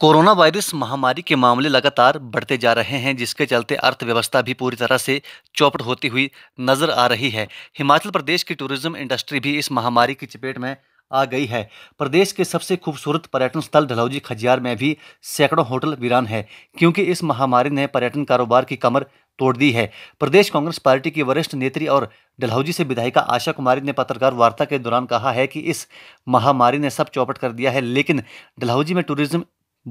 corona virus महामारी के मामले लगातार बढ़ते जा रहे हैं जिसके चलते अर्थव्यवस्था भी पूरी तरह से चौपट होती हुई नजर आ रही है हिमाचल प्रदेश की टूरिज्म इंडस्ट्री भी इस महामारी की चपेट में आ गई है प्रदेश के सबसे खूबसूरत पर्यटन स्थल डलहौजी खजियार में भी सैकड़ों होटल वीरान है क्योंकि इस महामारी ने पर्यटन कारोबार की कमर तोड़ दी है प्रदेश कांग्रेस पार्टी की वरिष्ठ नेत्री और डलहौजी से विधायिका आशा कुमारी ने पत्रकार वार्ता के दौरान कहा है कि इस महामारी ने सब चौपट कर दिया है लेकिन डलहौजी में टूरिज्म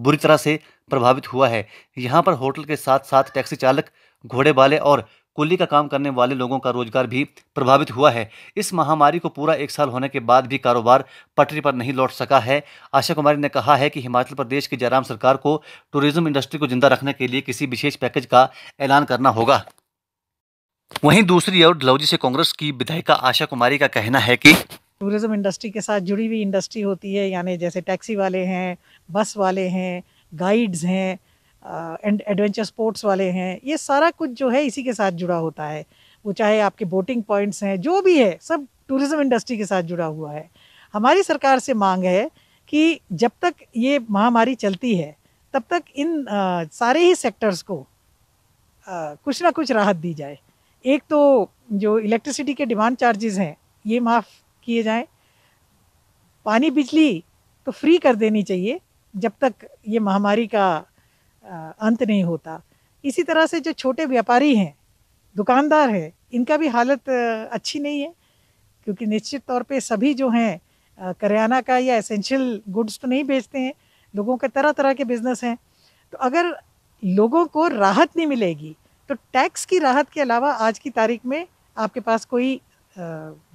बुरी तरह से प्रभावित हुआ है यहाँ पर होटल के साथ साथ टैक्सी चालक घोड़े वाले और कुली का काम करने वाले लोगों का रोजगार भी प्रभावित हुआ है इस महामारी को पूरा एक साल होने के बाद भी कारोबार पटरी पर नहीं लौट सका है आशा कुमारी ने कहा है कि हिमाचल प्रदेश की जयराम सरकार को टूरिज्म इंडस्ट्री को जिंदा रखने के लिए किसी विशेष पैकेज का ऐलान करना होगा वहीं दूसरी ओर डलौजी से कांग्रेस की विधायिका आशा कुमारी का कहना है कि टूरिज़्म इंडस्ट्री के साथ जुड़ी हुई इंडस्ट्री होती है यानी जैसे टैक्सी वाले हैं बस वाले हैं गाइड्स हैं एंड एडवेंचर स्पोर्ट्स वाले हैं ये सारा कुछ जो है इसी के साथ जुड़ा होता है वो चाहे आपके बोटिंग पॉइंट्स हैं जो भी है सब टूरिज़्म इंडस्ट्री के साथ जुड़ा हुआ है हमारी सरकार से मांग है कि जब तक ये महामारी चलती है तब तक इन आ, सारे ही सेक्टर्स को आ, कुछ ना कुछ राहत दी जाए एक तो जो इलेक्ट्रिसिटी के डिमांड चार्जेस हैं ये माफ़ किए जाएं पानी बिजली तो फ्री कर देनी चाहिए जब तक ये महामारी का अंत नहीं होता इसी तरह से जो छोटे व्यापारी हैं दुकानदार हैं इनका भी हालत अच्छी नहीं है क्योंकि निश्चित तौर पे सभी जो हैं करियाना का या एसेंशियल गुड्स तो नहीं बेचते हैं लोगों के तरह तरह के बिजनेस हैं तो अगर लोगों को राहत नहीं मिलेगी तो टैक्स की राहत के अलावा आज की तारीख में आपके पास कोई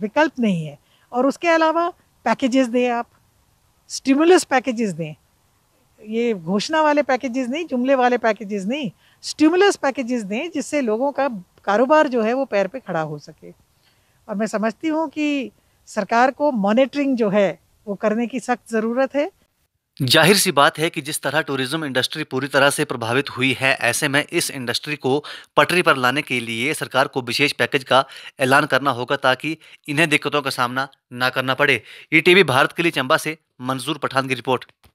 विकल्प नहीं है और उसके अलावा पैकेजेस दें आप स्टिमुलस पैकेजेस दें ये घोषणा वाले पैकेजेस नहीं जुमले वाले पैकेजेस नहीं स्टिमुलस पैकेजेस दें जिससे लोगों का कारोबार जो है वो पैर पे खड़ा हो सके और मैं समझती हूँ कि सरकार को मॉनिटरिंग जो है वो करने की सख्त ज़रूरत है जाहिर सी बात है कि जिस तरह टूरिज्म इंडस्ट्री पूरी तरह से प्रभावित हुई है ऐसे में इस इंडस्ट्री को पटरी पर लाने के लिए सरकार को विशेष पैकेज का ऐलान करना होगा ताकि इन्हें दिक्कतों का सामना ना करना पड़े ई टीवी भारत के लिए चंबा से मंजूर पठान की रिपोर्ट